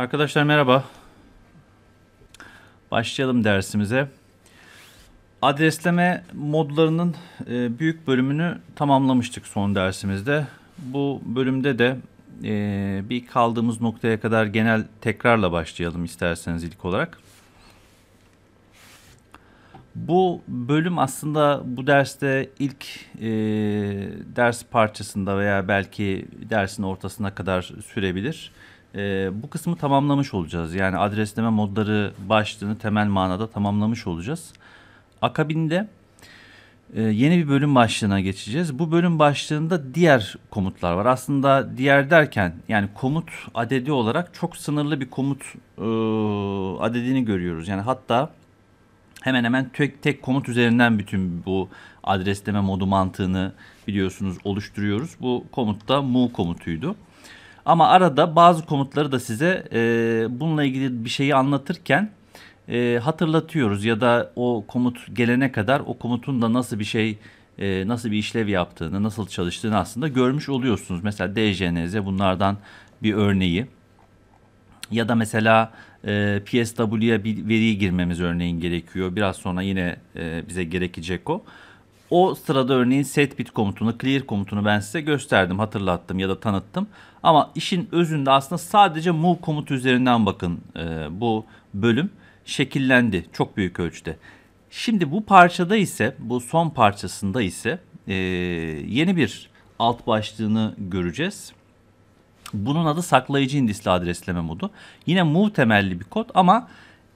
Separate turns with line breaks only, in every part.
Arkadaşlar merhaba. Başlayalım dersimize. Adresleme modlarının e, büyük bölümünü tamamlamıştık son dersimizde. Bu bölümde de e, bir kaldığımız noktaya kadar genel tekrarla başlayalım isterseniz ilk olarak. Bu bölüm aslında bu derste ilk e, ders parçasında veya belki dersin ortasına kadar sürebilir e, bu kısmı tamamlamış olacağız. Yani adresleme modları başlığını temel manada tamamlamış olacağız. Akabinde e, yeni bir bölüm başlığına geçeceğiz. Bu bölüm başlığında diğer komutlar var. Aslında diğer derken yani komut adedi olarak çok sınırlı bir komut e, adedini görüyoruz. Yani hatta hemen hemen tek, tek komut üzerinden bütün bu adresleme modu mantığını biliyorsunuz oluşturuyoruz. Bu komut da mu komutuydu. Ama arada bazı komutları da size e, bununla ilgili bir şeyi anlatırken e, hatırlatıyoruz ya da o komut gelene kadar o komutun da nasıl bir şey e, nasıl bir işlev yaptığını, nasıl çalıştığını aslında görmüş oluyorsunuz. Mesela DJNZ bunlardan bir örneği. Ya da mesela e, PSW'ye bir veri girmemiz örneğin gerekiyor. Biraz sonra yine e, bize gerekecek o. O sırada örneğin set setbit komutunu, clear komutunu ben size gösterdim, hatırlattım ya da tanıttım. Ama işin özünde aslında sadece move komutu üzerinden bakın e, bu bölüm şekillendi çok büyük ölçüde. Şimdi bu parçada ise, bu son parçasında ise e, yeni bir alt başlığını göreceğiz. Bunun adı saklayıcı indisli adresleme modu. Yine move temelli bir kod ama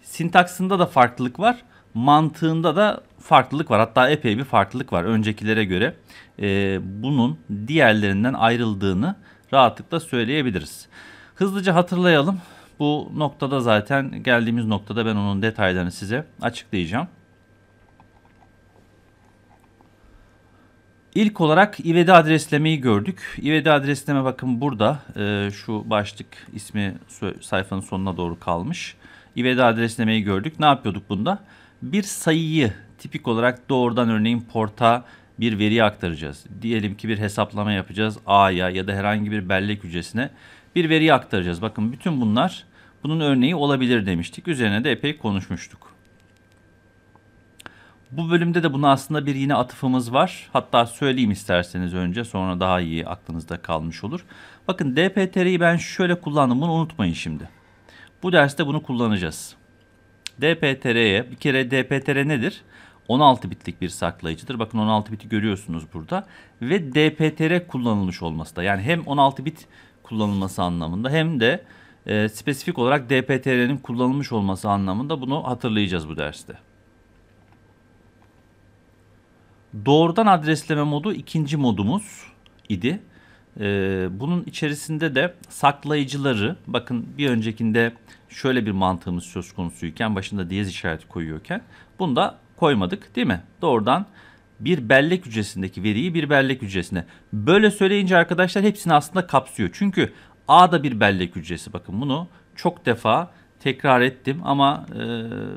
sintaksında da farklılık var. Mantığında da farklılık var. Hatta epey bir farklılık var öncekilere göre. E, bunun diğerlerinden ayrıldığını rahatlıkla söyleyebiliriz. Hızlıca hatırlayalım. Bu noktada zaten geldiğimiz noktada ben onun detaylarını size açıklayacağım. İlk olarak ivedi adreslemeyi gördük. İvedi adresleme bakın burada e, şu başlık ismi sayfanın sonuna doğru kalmış. İvedi adreslemeyi gördük. Ne yapıyorduk bunda? Bir sayıyı tipik olarak doğrudan örneğin porta bir veri aktaracağız. Diyelim ki bir hesaplama yapacağız A'ya ya da herhangi bir bellek hücresine bir veri aktaracağız. Bakın bütün bunlar bunun örneği olabilir demiştik. Üzerine de epey konuşmuştuk. Bu bölümde de buna aslında bir yine atıfımız var. Hatta söyleyeyim isterseniz önce sonra daha iyi aklınızda kalmış olur. Bakın DPTR'yi ben şöyle kullandım bunu unutmayın şimdi. Bu derste bunu kullanacağız. DPTR'ye bir kere DPTR nedir? 16 bitlik bir saklayıcıdır. Bakın 16 biti görüyorsunuz burada. Ve DPTR kullanılmış olması da yani hem 16 bit kullanılması anlamında hem de e, spesifik olarak DPTR'nin kullanılmış olması anlamında bunu hatırlayacağız bu derste. Doğrudan adresleme modu ikinci modumuz idi. Ee, bunun içerisinde de saklayıcıları bakın bir öncekinde şöyle bir mantığımız söz konusuyken başında diyez işareti koyuyorken bunda koymadık değil mi? Doğrudan bir bellek hücresindeki veriyi bir bellek hücresine. Böyle söyleyince arkadaşlar hepsini aslında kapsıyor. Çünkü A da bir bellek hücresi. Bakın bunu çok defa tekrar ettim ama e,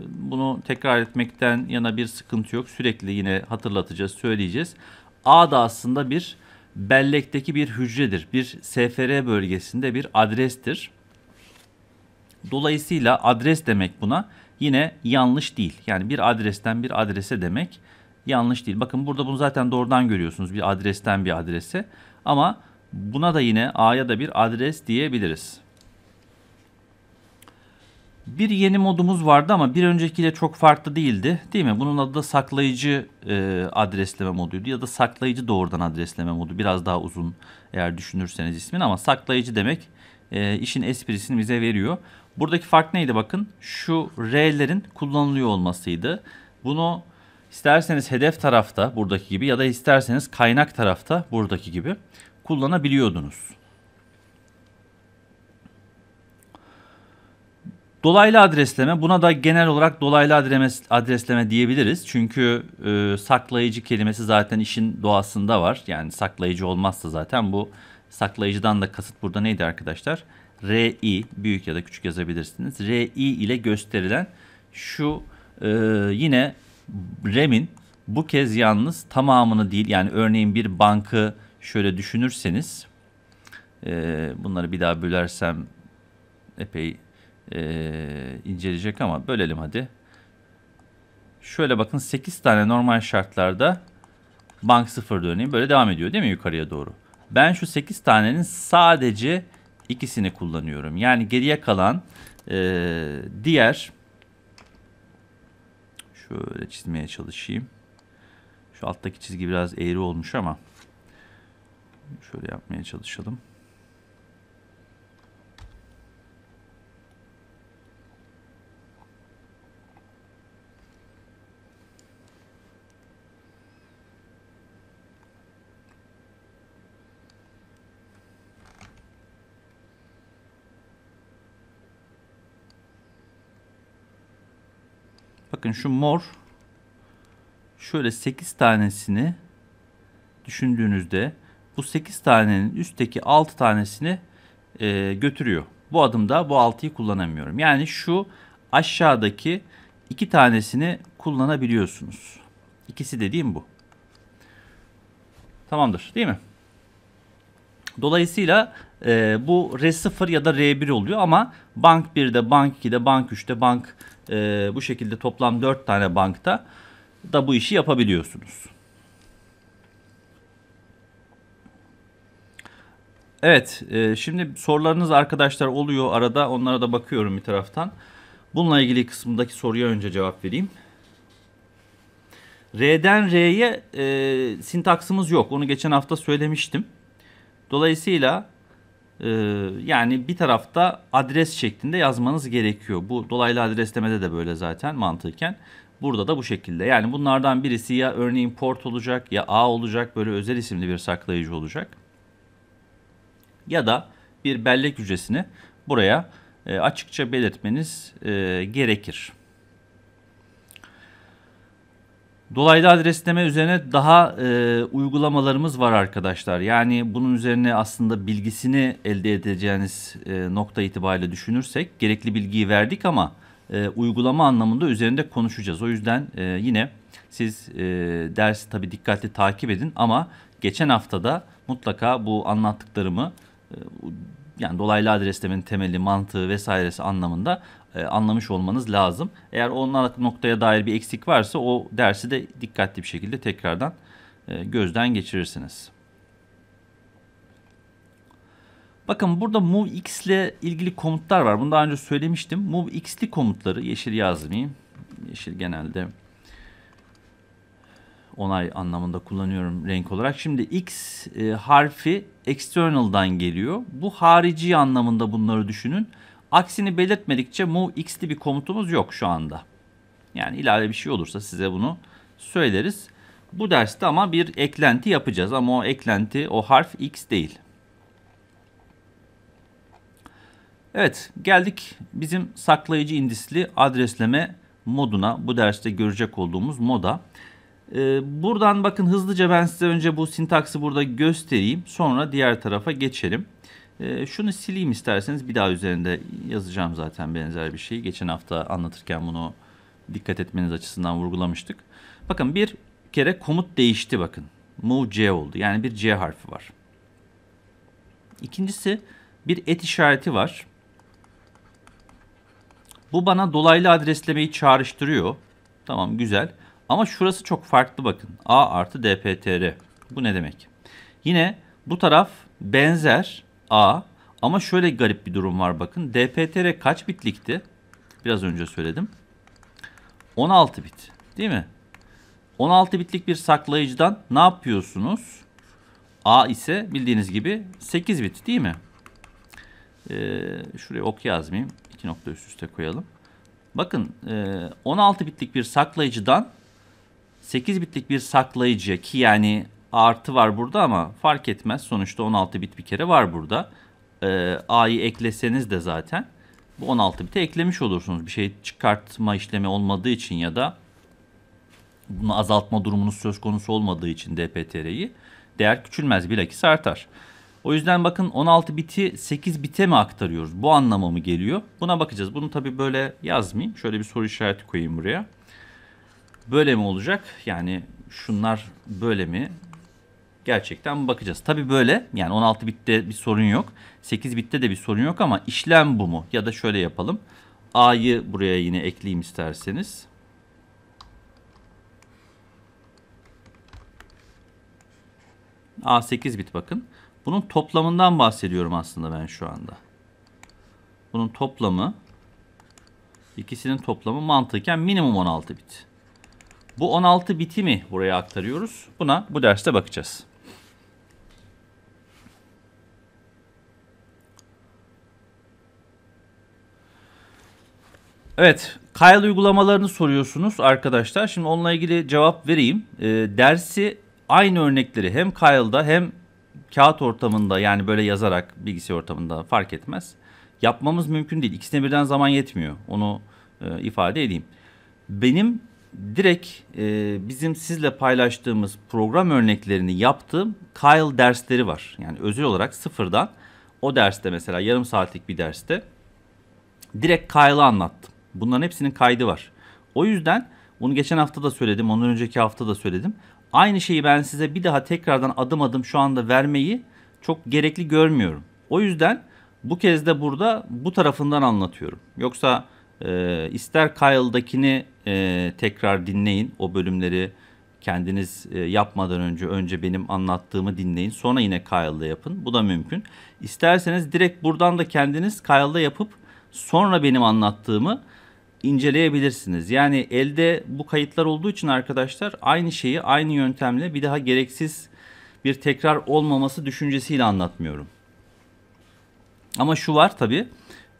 bunu tekrar etmekten yana bir sıkıntı yok. Sürekli yine hatırlatacağız, söyleyeceğiz. A da aslında bir bellekteki bir hücredir. Bir SFR bölgesinde bir adrestir. Dolayısıyla adres demek buna yine yanlış değil. Yani bir adresten bir adrese demek yanlış değil. Bakın burada bunu zaten doğrudan görüyorsunuz bir adresten bir adrese. Ama buna da yine A'ya da bir adres diyebiliriz. Bir yeni modumuz vardı ama bir öncekiyle çok farklı değildi değil mi? Bunun adı da saklayıcı e, adresleme moduydu ya da saklayıcı doğrudan adresleme modu. Biraz daha uzun eğer düşünürseniz ismin ama saklayıcı demek e, işin esprisini bize veriyor. Buradaki fark neydi bakın? Şu R'lerin kullanılıyor olmasıydı. Bunu isterseniz hedef tarafta buradaki gibi ya da isterseniz kaynak tarafta buradaki gibi kullanabiliyordunuz. Dolaylı adresleme buna da genel olarak dolaylı adresleme diyebiliriz. Çünkü e, saklayıcı kelimesi zaten işin doğasında var. Yani saklayıcı olmazsa zaten bu saklayıcıdan da kasıt burada neydi arkadaşlar? Arkadaşlar RI büyük ya da küçük yazabilirsiniz. RI ile gösterilen şu e, yine REM'in bu kez yalnız tamamını değil yani örneğin bir bankı şöyle düşünürseniz e, bunları bir daha bölersem epey e, inceleyecek ama bölelim hadi. Şöyle bakın 8 tane normal şartlarda bank sıfır örneğin böyle devam ediyor değil mi yukarıya doğru? Ben şu 8 tanenin sadece ikisini kullanıyorum. Yani geriye kalan e, diğer şöyle çizmeye çalışayım. Şu alttaki çizgi biraz eğri olmuş ama şöyle yapmaya çalışalım. Bakın şu mor şöyle 8 tanesini düşündüğünüzde bu 8 tanenin üstteki 6 tanesini e, götürüyor. Bu adımda bu 6'yı kullanamıyorum. Yani şu aşağıdaki 2 tanesini kullanabiliyorsunuz. İkisi dediğim bu. Tamamdır değil mi? Dolayısıyla e, bu R0 ya da R1 oluyor ama bank 1'de, bank 2'de, bank 3'te, bank e, bu şekilde toplam 4 tane bankta da bu işi yapabiliyorsunuz. Evet, e, şimdi sorularınız arkadaşlar oluyor arada. Onlara da bakıyorum bir taraftan. Bununla ilgili kısmındaki soruya önce cevap vereyim. R'den R'ye e, sintaksımız yok. Onu geçen hafta söylemiştim. Dolayısıyla e, yani bir tarafta adres şeklinde yazmanız gerekiyor. Bu dolaylı adreslemede de böyle zaten mantıken. Burada da bu şekilde. Yani bunlardan birisi ya örneğin port olacak ya A olacak böyle özel isimli bir saklayıcı olacak. Ya da bir bellek hücresini buraya e, açıkça belirtmeniz e, gerekir. Dolaylı adresleme üzerine daha e, uygulamalarımız var arkadaşlar. Yani bunun üzerine aslında bilgisini elde edeceğiniz e, nokta itibariyle düşünürsek gerekli bilgiyi verdik ama e, uygulama anlamında üzerinde konuşacağız. O yüzden e, yine siz e, dersi tabii dikkatli takip edin ama geçen haftada mutlaka bu anlattıklarımı e, yani dolaylı adreslemenin temeli, mantığı vesairesi anlamında e, anlamış olmanız lazım. Eğer onlar noktaya dair bir eksik varsa o dersi de dikkatli bir şekilde tekrardan e, gözden geçirirsiniz. Bakın burada MoveX ile ilgili komutlar var. Bunu daha önce söylemiştim. MoveX'li komutları yeşil yazmayayım. Yeşil genelde onay anlamında kullanıyorum renk olarak. Şimdi X e, harfi external'dan geliyor. Bu harici anlamında bunları düşünün. Aksini belirtmedikçe move x'li bir komutumuz yok şu anda. Yani ilave bir şey olursa size bunu söyleriz. Bu derste ama bir eklenti yapacağız ama o eklenti o harf x değil. Evet geldik bizim saklayıcı indisli adresleme moduna bu derste görecek olduğumuz moda. Ee, buradan bakın hızlıca ben size önce bu sintaksı burada göstereyim sonra diğer tarafa geçelim. E, şunu sileyim isterseniz bir daha üzerinde yazacağım zaten benzer bir şeyi. Geçen hafta anlatırken bunu dikkat etmeniz açısından vurgulamıştık. Bakın bir kere komut değişti bakın. Move C oldu. Yani bir C harfi var. İkincisi bir et işareti var. Bu bana dolaylı adreslemeyi çağrıştırıyor. Tamam güzel. Ama şurası çok farklı bakın. A artı dptr. Bu ne demek? Yine bu taraf benzer A. Ama şöyle garip bir durum var bakın. DPTR kaç bitlikti? Biraz önce söyledim. 16 bit. Değil mi? 16 bitlik bir saklayıcıdan ne yapıyorsunuz? A ise bildiğiniz gibi 8 bit değil mi? Ee, şuraya ok yazmayayım. 2 nokta üst üste koyalım. Bakın 16 e, bitlik bir saklayıcıdan 8 bitlik bir saklayıcı ki yani artı var burada ama fark etmez. Sonuçta 16 bit bir kere var burada. Ee, A'yı ekleseniz de zaten bu 16 bit'e eklemiş olursunuz. Bir şey çıkartma işlemi olmadığı için ya da bunu azaltma durumunuz söz konusu olmadığı için DPTR'yi değer küçülmez bilakis artar. O yüzden bakın 16 biti 8 bite mi aktarıyoruz? Bu anlama mı geliyor? Buna bakacağız. Bunu tabi böyle yazmayayım. Şöyle bir soru işareti koyayım buraya. Böyle mi olacak? Yani şunlar böyle mi? gerçekten bakacağız. Tabi böyle yani 16 bitte bir sorun yok. 8 bitte de bir sorun yok ama işlem bu mu? Ya da şöyle yapalım. A'yı buraya yine ekleyeyim isterseniz. A 8 bit bakın. Bunun toplamından bahsediyorum aslında ben şu anda. Bunun toplamı ikisinin toplamı mantıken minimum 16 bit. Bu 16 biti mi buraya aktarıyoruz? Buna bu derste bakacağız. Evet, Kyle uygulamalarını soruyorsunuz arkadaşlar. Şimdi onunla ilgili cevap vereyim. E, dersi aynı örnekleri hem Kyle'da hem kağıt ortamında yani böyle yazarak bilgisayar ortamında fark etmez. Yapmamız mümkün değil. İkisine birden zaman yetmiyor. Onu e, ifade edeyim. Benim direkt e, bizim sizle paylaştığımız program örneklerini yaptığım Kyle dersleri var. Yani özel olarak sıfırdan o derste mesela yarım saatlik bir derste direkt Kyle'ı anlattım. Bunların hepsinin kaydı var. O yüzden bunu geçen hafta da söyledim, ondan önceki hafta da söyledim. Aynı şeyi ben size bir daha tekrardan adım adım şu anda vermeyi çok gerekli görmüyorum. O yüzden bu kez de burada bu tarafından anlatıyorum. Yoksa e, ister Kyle'dakini e, tekrar dinleyin o bölümleri kendiniz e, yapmadan önce önce benim anlattığımı dinleyin. Sonra yine Kyle'da yapın. Bu da mümkün. İsterseniz direkt buradan da kendiniz Kyle'da yapıp sonra benim anlattığımı inceleyebilirsiniz. Yani elde bu kayıtlar olduğu için arkadaşlar aynı şeyi aynı yöntemle bir daha gereksiz bir tekrar olmaması düşüncesiyle anlatmıyorum. Ama şu var tabi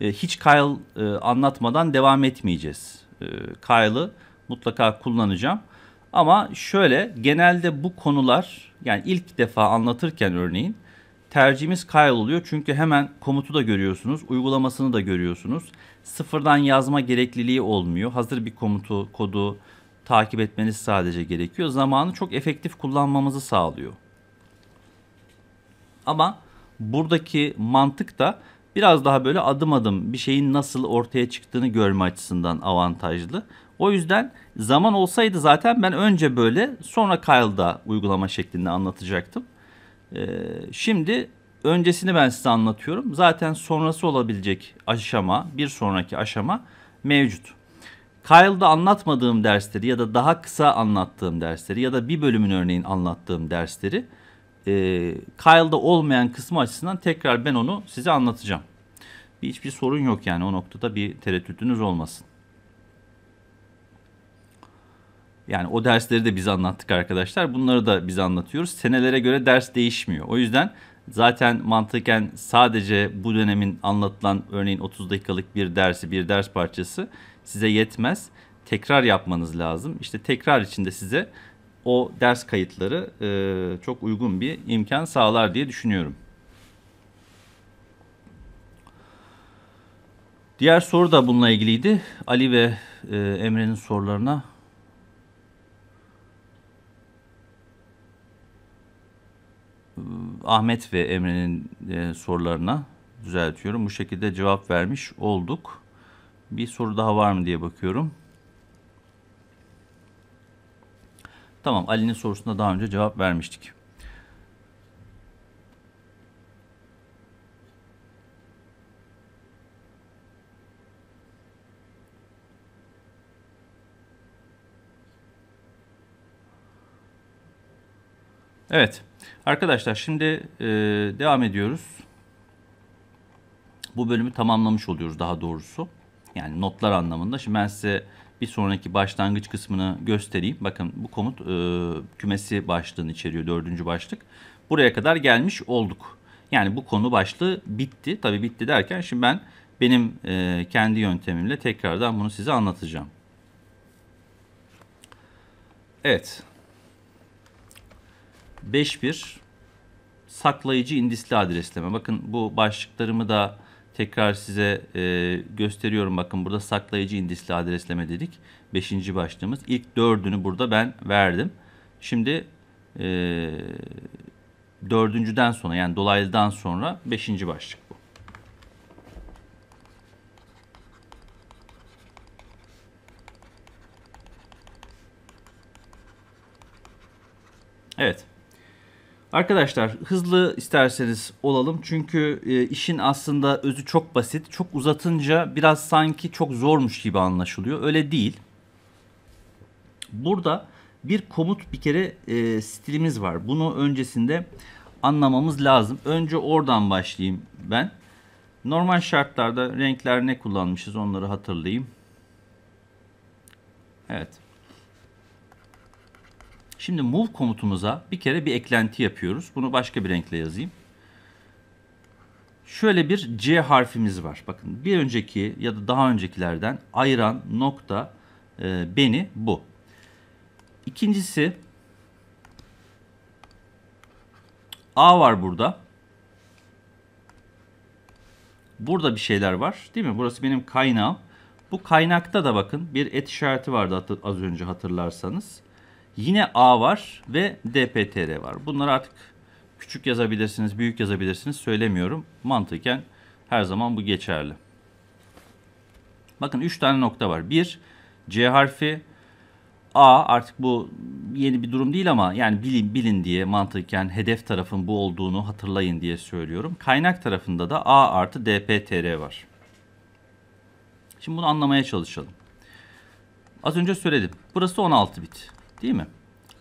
e, hiç Kyle e, anlatmadan devam etmeyeceğiz. E, Kyle'ı mutlaka kullanacağım. Ama şöyle genelde bu konular yani ilk defa anlatırken örneğin Tercihimiz Kyle oluyor çünkü hemen komutu da görüyorsunuz, uygulamasını da görüyorsunuz. Sıfırdan yazma gerekliliği olmuyor. Hazır bir komutu, kodu takip etmeniz sadece gerekiyor. Zamanı çok efektif kullanmamızı sağlıyor. Ama buradaki mantık da biraz daha böyle adım adım bir şeyin nasıl ortaya çıktığını görme açısından avantajlı. O yüzden zaman olsaydı zaten ben önce böyle sonra Kyle'da uygulama şeklinde anlatacaktım. Ee, şimdi öncesini ben size anlatıyorum. Zaten sonrası olabilecek aşama, bir sonraki aşama mevcut. Kyle'da anlatmadığım dersleri ya da daha kısa anlattığım dersleri ya da bir bölümün örneğin anlattığım dersleri e, Kyle'da olmayan kısmı açısından tekrar ben onu size anlatacağım. hiçbir sorun yok yani o noktada bir tereddütünüz olmasın. Yani o dersleri de biz anlattık arkadaşlar. Bunları da biz anlatıyoruz. Senelere göre ders değişmiyor. O yüzden zaten mantıken sadece bu dönemin anlatılan örneğin 30 dakikalık bir dersi, bir ders parçası size yetmez. Tekrar yapmanız lazım. İşte tekrar içinde size o ders kayıtları e, çok uygun bir imkan sağlar diye düşünüyorum. Diğer soru da bununla ilgiliydi. Ali ve e, Emre'nin sorularına Ahmet ve Emre'nin e, sorularına düzeltiyorum. Bu şekilde cevap vermiş olduk. Bir soru daha var mı diye bakıyorum. Tamam Ali'nin sorusuna daha önce cevap vermiştik. Evet arkadaşlar şimdi e, devam ediyoruz. Bu bölümü tamamlamış oluyoruz daha doğrusu. Yani notlar anlamında. Şimdi ben size bir sonraki başlangıç kısmını göstereyim. Bakın bu komut e, kümesi başlığını içeriyor dördüncü başlık. Buraya kadar gelmiş olduk. Yani bu konu başlığı bitti. Tabii bitti derken şimdi ben benim e, kendi yöntemimle tekrardan bunu size anlatacağım. Evet. 5.1 saklayıcı indisli adresleme. Bakın bu başlıklarımı da tekrar size e, gösteriyorum. Bakın burada saklayıcı indisli adresleme dedik. 5. başlığımız. İlk 4'ünü burada ben verdim. Şimdi e, dördüncüden sonra yani dolaylıdan sonra beşinci başlık bu. Arkadaşlar hızlı isterseniz olalım çünkü e, işin aslında özü çok basit. Çok uzatınca biraz sanki çok zormuş gibi anlaşılıyor. Öyle değil. Burada bir komut bir kere e, stilimiz var. Bunu öncesinde anlamamız lazım. Önce oradan başlayayım ben. Normal şartlarda renkler ne kullanmışız onları hatırlayayım. Evet. Şimdi move komutumuza bir kere bir eklenti yapıyoruz. Bunu başka bir renkle yazayım. Şöyle bir C harfimiz var. Bakın bir önceki ya da daha öncekilerden ayıran nokta e, beni bu. İkincisi A var burada. Burada bir şeyler var değil mi? Burası benim kaynağım. Bu kaynakta da bakın bir et işareti vardı az önce hatırlarsanız. Yine A var ve DPTR var. Bunları artık küçük yazabilirsiniz, büyük yazabilirsiniz söylemiyorum. Mantıken her zaman bu geçerli. Bakın 3 tane nokta var. 1 C harfi A artık bu yeni bir durum değil ama yani bilin, bilin diye mantıken hedef tarafın bu olduğunu hatırlayın diye söylüyorum. Kaynak tarafında da A artı DPTR var. Şimdi bunu anlamaya çalışalım. Az önce söyledim. Burası 16 bit. Değil mi?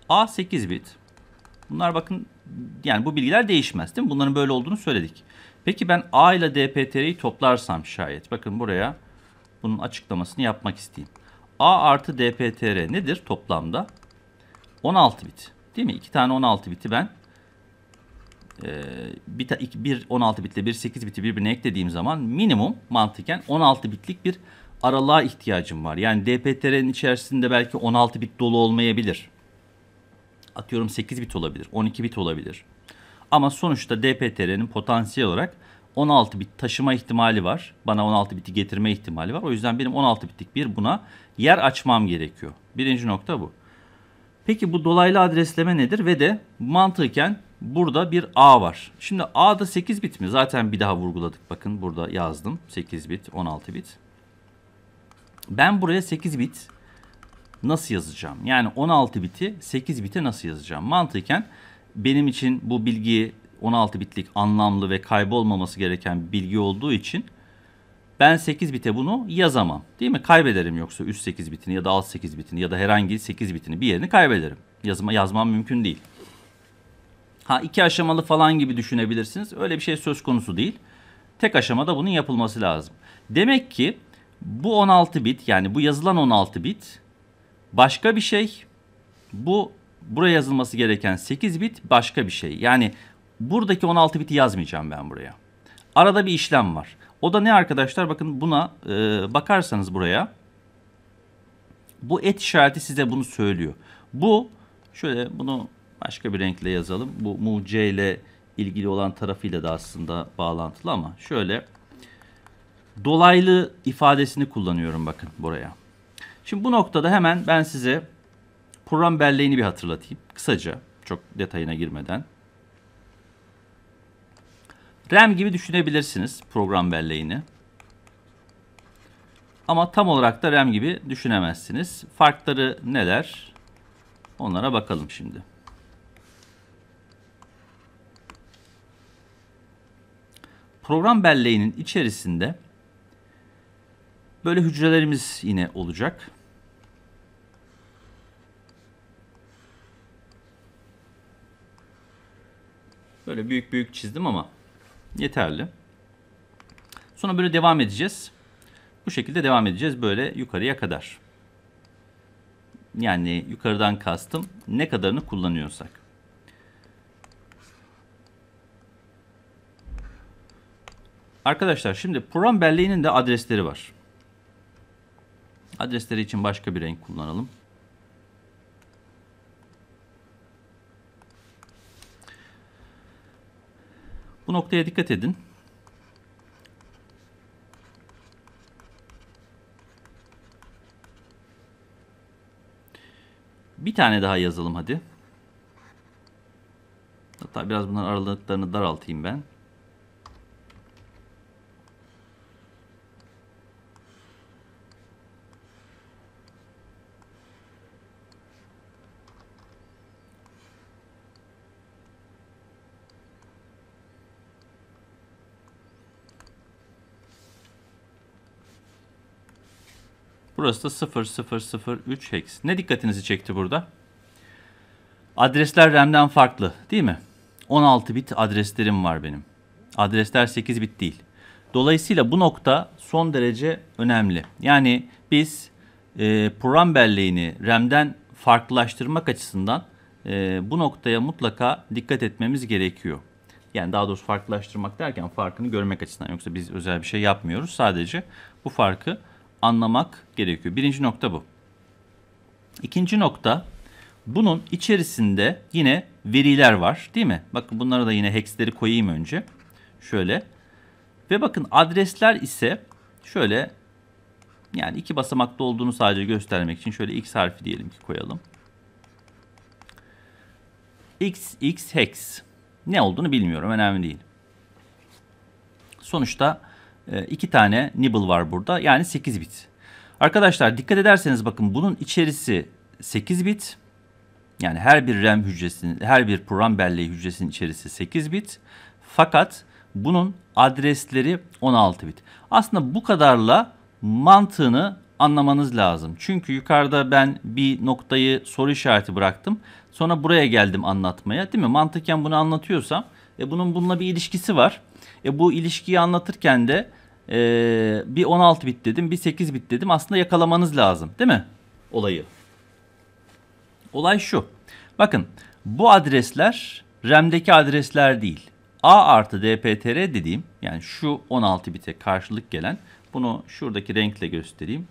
A 8 bit. Bunlar bakın yani bu bilgiler değişmez değil mi? Bunların böyle olduğunu söyledik. Peki ben A ile DPTR'yi toplarsam şayet. Bakın buraya bunun açıklamasını yapmak isteyeyim. A artı DPTR nedir toplamda? 16 bit. Değil mi? İki tane 16 biti ben e, bir, bir 16 bitle bir 8 biti birbirine eklediğim zaman minimum mantıken 16 bitlik bir aralığa ihtiyacım var. Yani DPTR'nin içerisinde belki 16 bit dolu olmayabilir. Atıyorum 8 bit olabilir, 12 bit olabilir. Ama sonuçta DPTR'nin potansiyel olarak 16 bit taşıma ihtimali var. Bana 16 biti getirme ihtimali var. O yüzden benim 16 bitlik bir buna yer açmam gerekiyor. Birinci nokta bu. Peki bu dolaylı adresleme nedir? Ve de mantıken burada bir A var. Şimdi A'da 8 bit mi? Zaten bir daha vurguladık. Bakın burada yazdım. 8 bit, 16 bit. Ben buraya 8 bit nasıl yazacağım? Yani 16 biti 8 bite nasıl yazacağım? Mantıken benim için bu bilgi 16 bitlik anlamlı ve kaybolmaması gereken bilgi olduğu için ben 8 bite bunu yazamam. Değil mi? Kaybederim yoksa üst 8 bitini ya da alt 8 bitini ya da herhangi 8 bitini bir yerini kaybederim. Yazma, yazmam mümkün değil. Ha iki aşamalı falan gibi düşünebilirsiniz. Öyle bir şey söz konusu değil. Tek aşamada bunun yapılması lazım. Demek ki bu 16 bit yani bu yazılan 16 bit başka bir şey. Bu buraya yazılması gereken 8 bit başka bir şey. Yani buradaki 16 biti yazmayacağım ben buraya. Arada bir işlem var. O da ne arkadaşlar? Bakın buna e, bakarsanız buraya. Bu et işareti size bunu söylüyor. Bu şöyle bunu başka bir renkle yazalım. Bu mu C ile ilgili olan tarafıyla da aslında bağlantılı ama şöyle dolaylı ifadesini kullanıyorum bakın buraya. Şimdi bu noktada hemen ben size program belleğini bir hatırlatayım. Kısaca, çok detayına girmeden. RAM gibi düşünebilirsiniz program belleğini. Ama tam olarak da RAM gibi düşünemezsiniz. Farkları neler? Onlara bakalım şimdi. Program belleğinin içerisinde Böyle hücrelerimiz yine olacak. Böyle büyük büyük çizdim ama yeterli. Sonra böyle devam edeceğiz. Bu şekilde devam edeceğiz böyle yukarıya kadar. Yani yukarıdan kastım ne kadarını kullanıyorsak. Arkadaşlar şimdi program belleğinin de adresleri var. Adresleri için başka bir renk kullanalım. Bu noktaya dikkat edin. Bir tane daha yazalım hadi. Hatta biraz bunların aralıklarını daraltayım ben. Burası da 0003 hex. Ne dikkatinizi çekti burada? Adresler RAM'den farklı değil mi? 16 bit adreslerim var benim. Adresler 8 bit değil. Dolayısıyla bu nokta son derece önemli. Yani biz e, program belleğini RAM'den farklılaştırmak açısından e, bu noktaya mutlaka dikkat etmemiz gerekiyor. Yani daha doğrusu farklılaştırmak derken farkını görmek açısından. Yoksa biz özel bir şey yapmıyoruz. Sadece bu farkı anlamak gerekiyor. Birinci nokta bu. İkinci nokta bunun içerisinde yine veriler var değil mi? Bakın bunlara da yine hexleri koyayım önce. Şöyle. Ve bakın adresler ise şöyle yani iki basamakta olduğunu sadece göstermek için şöyle x harfi diyelim ki koyalım. x x hex. Ne olduğunu bilmiyorum önemli değil. Sonuçta 2 ee, tane nibble var burada. Yani 8 bit. Arkadaşlar dikkat ederseniz bakın bunun içerisi 8 bit. Yani her bir RAM hücresinin, her bir program belleği hücresinin içerisi 8 bit. Fakat bunun adresleri 16 bit. Aslında bu kadarla mantığını anlamanız lazım. Çünkü yukarıda ben bir noktayı soru işareti bıraktım. Sonra buraya geldim anlatmaya. Değil mi? Mantıken bunu anlatıyorsam e bunun bununla bir ilişkisi var. E bu ilişkiyi anlatırken de ee, bir 16 bit dedim, bir 8 bit dedim. Aslında yakalamanız lazım değil mi? Olayı. Olay şu. Bakın bu adresler RAM'deki adresler değil. A artı DPTR dediğim yani şu 16 bite karşılık gelen bunu şuradaki renkle göstereyim.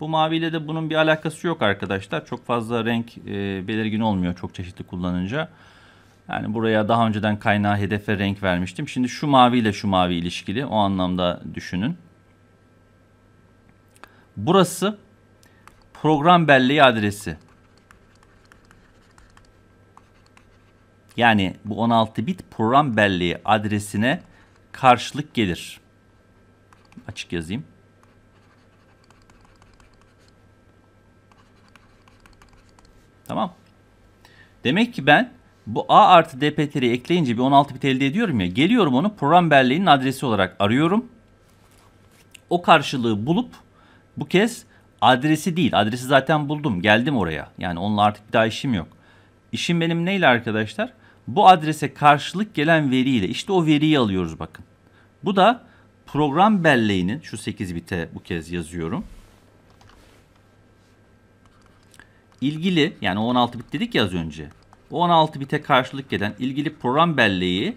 Bu maviyle de bunun bir alakası yok arkadaşlar. Çok fazla renk e, belirgin olmuyor çok çeşitli kullanınca. Yani buraya daha önceden kaynağı hedefe renk vermiştim. Şimdi şu mavi ile şu mavi ilişkili. O anlamda düşünün. Burası program belleği adresi. Yani bu 16 bit program belleği adresine karşılık gelir. Açık yazayım. Tamam. Demek ki ben bu a artı dptr'i ekleyince bir 16 bit elde ediyorum ya. Geliyorum onu program belleğinin adresi olarak arıyorum. O karşılığı bulup bu kez adresi değil. Adresi zaten buldum. Geldim oraya. Yani onunla artık bir daha işim yok. İşim benim neyle arkadaşlar? Bu adrese karşılık gelen veriyle. İşte o veriyi alıyoruz bakın. Bu da program belleğinin şu 8 bite bu kez yazıyorum. ilgili yani 16 bit dedik ya az önce. 16 bite karşılık gelen ilgili program belleği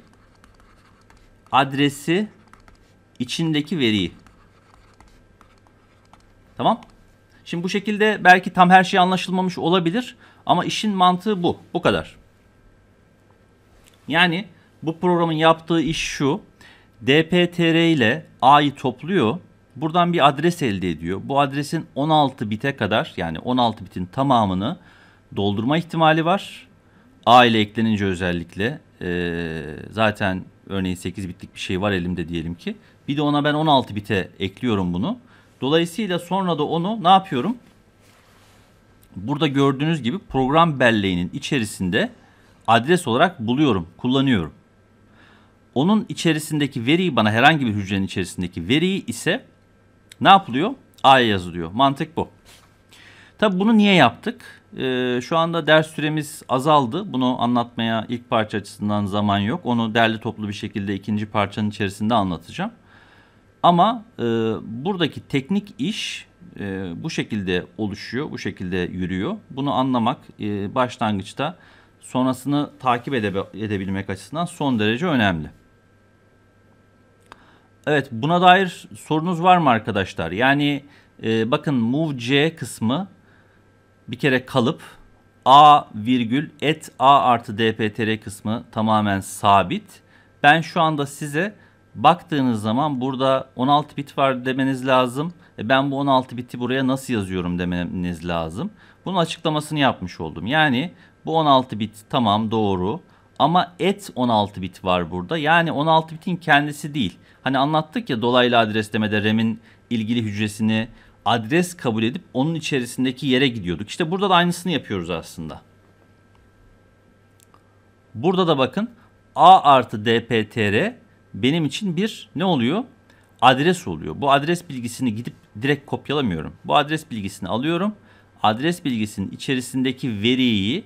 adresi içindeki veriyi. Tamam. Şimdi bu şekilde belki tam her şey anlaşılmamış olabilir ama işin mantığı bu. Bu kadar. Yani bu programın yaptığı iş şu. DPTR ile A'yı topluyor. Buradan bir adres elde ediyor. Bu adresin 16 bite kadar yani 16 bitin tamamını doldurma ihtimali var. A ile eklenince özellikle e, zaten örneğin 8 bitlik bir şey var elimde diyelim ki. Bir de ona ben 16 bite ekliyorum bunu. Dolayısıyla sonra da onu ne yapıyorum? Burada gördüğünüz gibi program belleğinin içerisinde adres olarak buluyorum, kullanıyorum. Onun içerisindeki veriyi bana herhangi bir hücrenin içerisindeki veriyi ise ne yapılıyor? A'ya yazılıyor. Mantık bu. Tabi bunu niye yaptık? Ee, şu anda ders süremiz azaldı. Bunu anlatmaya ilk parça açısından zaman yok. Onu derli toplu bir şekilde ikinci parçanın içerisinde anlatacağım. Ama e, buradaki teknik iş e, bu şekilde oluşuyor, bu şekilde yürüyor. Bunu anlamak e, başlangıçta sonrasını takip edeb- edebilmek açısından son derece önemli. Evet buna dair sorunuz var mı arkadaşlar? Yani e, bakın move C kısmı bir kere kalıp a virgül et a artı dptr kısmı tamamen sabit. Ben şu anda size baktığınız zaman burada 16 bit var demeniz lazım. E ben bu 16 biti buraya nasıl yazıyorum demeniz lazım. Bunun açıklamasını yapmış oldum. Yani bu 16 bit tamam doğru ama et 16 bit var burada. Yani 16 bitin kendisi değil. Hani anlattık ya dolaylı adreslemede RAM'in ilgili hücresini adres kabul edip onun içerisindeki yere gidiyorduk. İşte burada da aynısını yapıyoruz aslında. Burada da bakın A artı DPTR benim için bir ne oluyor? Adres oluyor. Bu adres bilgisini gidip direkt kopyalamıyorum. Bu adres bilgisini alıyorum. Adres bilgisinin içerisindeki veriyi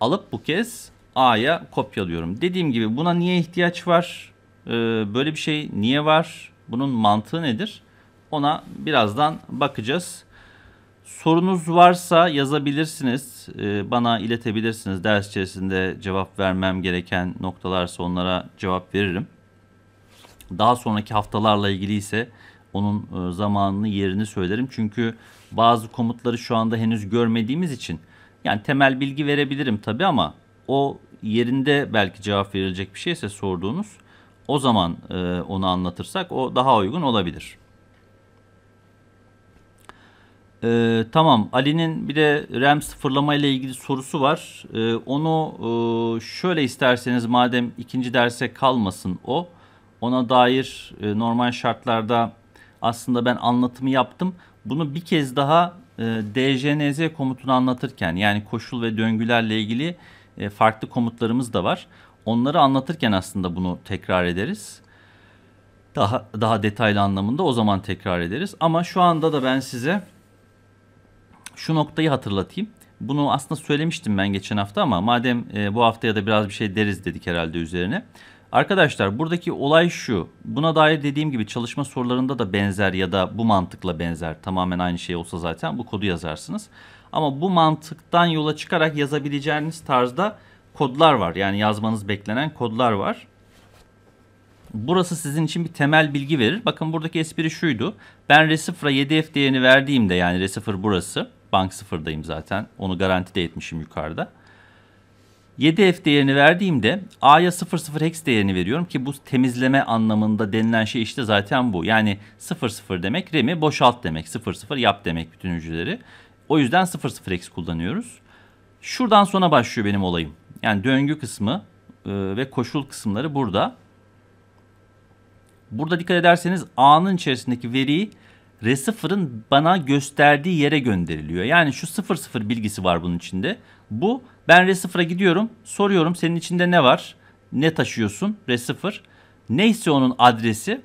alıp bu kez A'ya kopyalıyorum. Dediğim gibi buna niye ihtiyaç var? Ee, böyle bir şey niye var? Bunun mantığı nedir? Ona birazdan bakacağız. Sorunuz varsa yazabilirsiniz. E, bana iletebilirsiniz. Ders içerisinde cevap vermem gereken noktalarsa onlara cevap veririm. Daha sonraki haftalarla ilgili ise onun e, zamanını, yerini söylerim. Çünkü bazı komutları şu anda henüz görmediğimiz için yani temel bilgi verebilirim tabii ama o yerinde belki cevap verilecek bir şeyse sorduğunuz o zaman e, onu anlatırsak o daha uygun olabilir. Ee, tamam Ali'nin bir de RAM sıfırlama ile ilgili sorusu var. Ee, onu e, şöyle isterseniz madem ikinci derse kalmasın o. Ona dair e, normal şartlarda aslında ben anlatımı yaptım. Bunu bir kez daha e, DJNZ komutunu anlatırken yani koşul ve döngülerle ilgili e, farklı komutlarımız da var. Onları anlatırken aslında bunu tekrar ederiz daha daha detaylı anlamında o zaman tekrar ederiz. Ama şu anda da ben size şu noktayı hatırlatayım. Bunu aslında söylemiştim ben geçen hafta ama madem e, bu haftaya da biraz bir şey deriz dedik herhalde üzerine. Arkadaşlar buradaki olay şu. Buna dair dediğim gibi çalışma sorularında da benzer ya da bu mantıkla benzer. Tamamen aynı şey olsa zaten bu kodu yazarsınız. Ama bu mantıktan yola çıkarak yazabileceğiniz tarzda kodlar var. Yani yazmanız beklenen kodlar var. Burası sizin için bir temel bilgi verir. Bakın buradaki espri şuydu. Ben resifra 7f değerini verdiğimde yani resifra burası Bank sıfırdayım zaten. Onu garanti de etmişim yukarıda. 7F değerini verdiğimde A'ya 00 x değerini veriyorum ki bu temizleme anlamında denilen şey işte zaten bu. Yani 00 demek RAM'i boşalt demek. 00 yap demek bütün hücreleri. O yüzden 00 x kullanıyoruz. Şuradan sonra başlıyor benim olayım. Yani döngü kısmı e, ve koşul kısımları burada. Burada dikkat ederseniz A'nın içerisindeki veriyi R sıfırın bana gösterdiği yere gönderiliyor. Yani şu 00 bilgisi var bunun içinde. Bu ben R sıfıra gidiyorum soruyorum senin içinde ne var? Ne taşıyorsun? R sıfır. Neyse onun adresi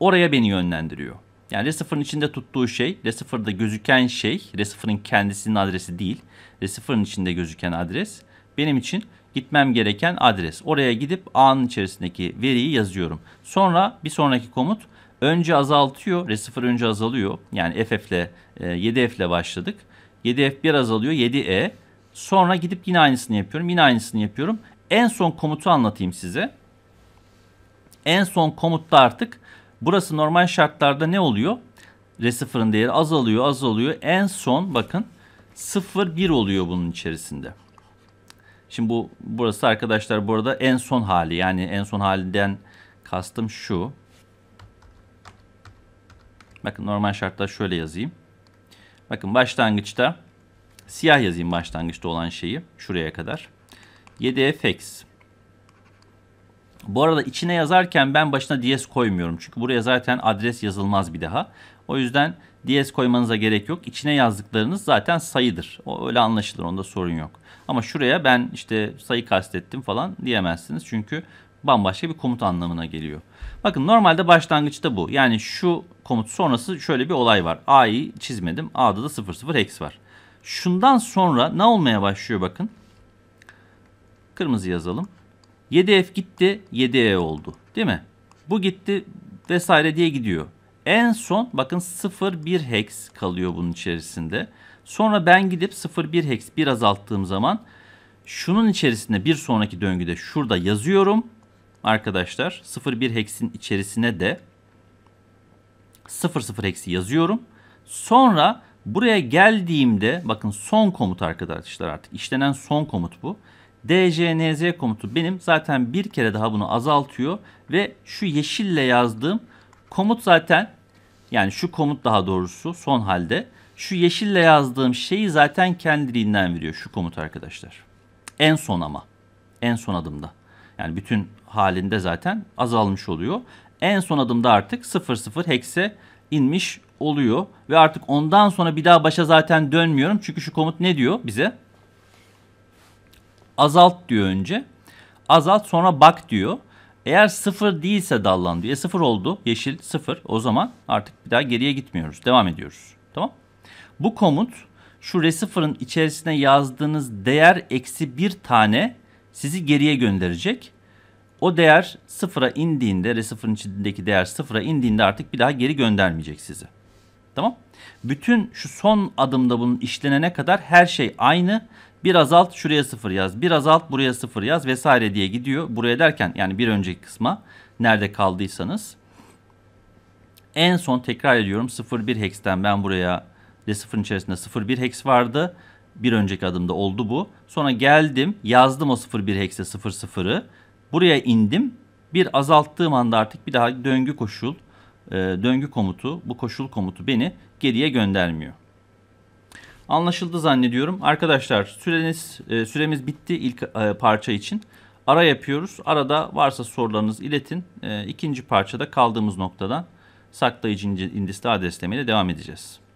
oraya beni yönlendiriyor. Yani R0'ın içinde tuttuğu şey, R0'da gözüken şey, R0'ın kendisinin adresi değil. R0'ın içinde gözüken adres benim için gitmem gereken adres. Oraya gidip A'nın içerisindeki veriyi yazıyorum. Sonra bir sonraki komut önce azaltıyor. r önce azalıyor. Yani FF'le e, 7F'le başladık. 7F bir azalıyor 7E. Sonra gidip yine aynısını yapıyorum. Yine aynısını yapıyorum. En son komutu anlatayım size. En son komutta artık burası normal şartlarda ne oluyor? r değeri azalıyor azalıyor. En son bakın 0 1 oluyor bunun içerisinde. Şimdi bu burası arkadaşlar burada en son hali yani en son halinden kastım şu. Bakın normal şartlar şöyle yazayım. Bakın başlangıçta siyah yazayım başlangıçta olan şeyi şuraya kadar. 7fx. Bu arada içine yazarken ben başına ds koymuyorum. Çünkü buraya zaten adres yazılmaz bir daha. O yüzden ds koymanıza gerek yok. İçine yazdıklarınız zaten sayıdır. O öyle anlaşılır onda sorun yok. Ama şuraya ben işte sayı kastettim falan diyemezsiniz. Çünkü bambaşka bir komut anlamına geliyor. Bakın normalde başlangıçta bu. Yani şu komut sonrası şöyle bir olay var. A'yı çizmedim. A'da da 00 hex var. Şundan sonra ne olmaya başlıyor bakın. Kırmızı yazalım. 7F gitti 7E oldu. Değil mi? Bu gitti vesaire diye gidiyor. En son bakın 0,1 hex kalıyor bunun içerisinde. Sonra ben gidip 0,1 hex bir azalttığım zaman şunun içerisinde bir sonraki döngüde şurada yazıyorum arkadaşlar 01 hex'in içerisine de 00 hex'i yazıyorum. Sonra buraya geldiğimde bakın son komut arkadaşlar artık işlenen son komut bu. DCNZ komutu benim zaten bir kere daha bunu azaltıyor ve şu yeşille yazdığım komut zaten yani şu komut daha doğrusu son halde şu yeşille yazdığım şeyi zaten kendiliğinden veriyor şu komut arkadaşlar. En son ama en son adımda. Yani bütün halinde zaten azalmış oluyor. En son adımda artık 00 hekse inmiş oluyor. Ve artık ondan sonra bir daha başa zaten dönmüyorum. Çünkü şu komut ne diyor bize? Azalt diyor önce. Azalt sonra bak diyor. Eğer 0 değilse dallan diyor. E sıfır oldu. Yeşil 0. O zaman artık bir daha geriye gitmiyoruz. Devam ediyoruz. Tamam. Bu komut şu re sıfırın içerisine yazdığınız değer eksi bir tane sizi geriye gönderecek. O değer sıfıra indiğinde, re içindeki değer sıfıra indiğinde artık bir daha geri göndermeyecek sizi. Tamam. Bütün şu son adımda bunun işlenene kadar her şey aynı. Bir azalt şuraya sıfır yaz, bir azalt buraya sıfır yaz vesaire diye gidiyor. Buraya derken yani bir önceki kısma nerede kaldıysanız. En son tekrar ediyorum 0,1 hex'ten ben buraya de sıfırın içerisinde 0,1 hex vardı. Bir önceki adımda oldu bu. Sonra geldim yazdım o 01 hexe 00'ı. Buraya indim. Bir azalttığım anda artık bir daha döngü koşul, e, döngü komutu, bu koşul komutu beni geriye göndermiyor. Anlaşıldı zannediyorum. Arkadaşlar süreniz e, süremiz bitti ilk e, parça için. Ara yapıyoruz. Arada varsa sorularınız iletin. E, ikinci parçada kaldığımız noktadan saklayıcı indiste adreslemeyle devam edeceğiz.